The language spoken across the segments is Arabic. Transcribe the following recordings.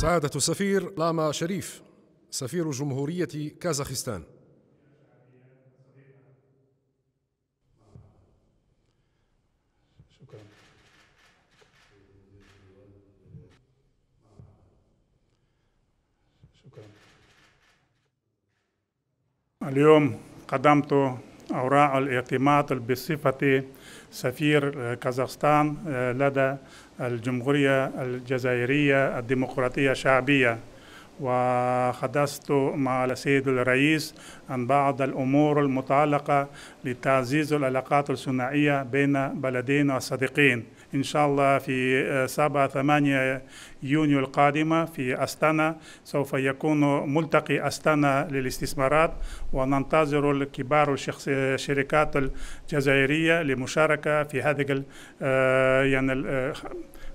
سعادة السفير لاما شريف سفير جمهورية كازاخستان شكرا شكرا اليوم قدمت أوراق الاعتماد بصفة سفير كازاخستان آه، لدى الجمهورية الجزائرية الديمقراطية الشعبية وحدثت مع السيد الرئيس عن بعض الأمور المتعلقة لتعزيز العلاقات الصناعية بين بلدين وصديقين إن شاء الله في 7 آه، 8 يونيو القادمة في أستانا سوف يكون ملتقي أستانا للاستثمارات وننتظر الكبار الشركات الجزائرية لمشاركة في هذه آه، يعني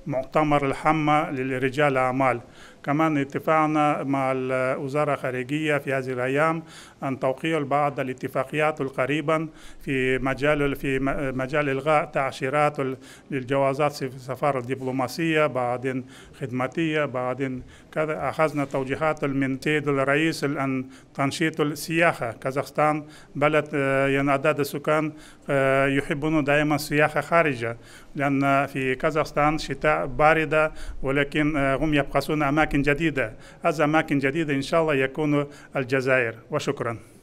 المؤتمر آه، الحمى لرجال الأعمال كمان اتفقنا مع الوزارة الخارجية في هذه الأيام أن توقيع بعض الاتفاقيات قريبا في مجال في مجال إلغاء تعشيرات للجوازات في السفارة الدبلوماسية بعد خدمة الخدماتية بعدين كذا أخذنا توجيهات من تيد الرئيس الآن تنشيط السياحة كازاخستان بلد آه، يعني أعداد السكان آه، يحبون دائما السياحة خارجة لأن في كازاخستان شتاء باردة ولكن آه، هم يبحثون أماكن جديدة هذا أماكن جديدة إن شاء الله يكون الجزائر وشكرا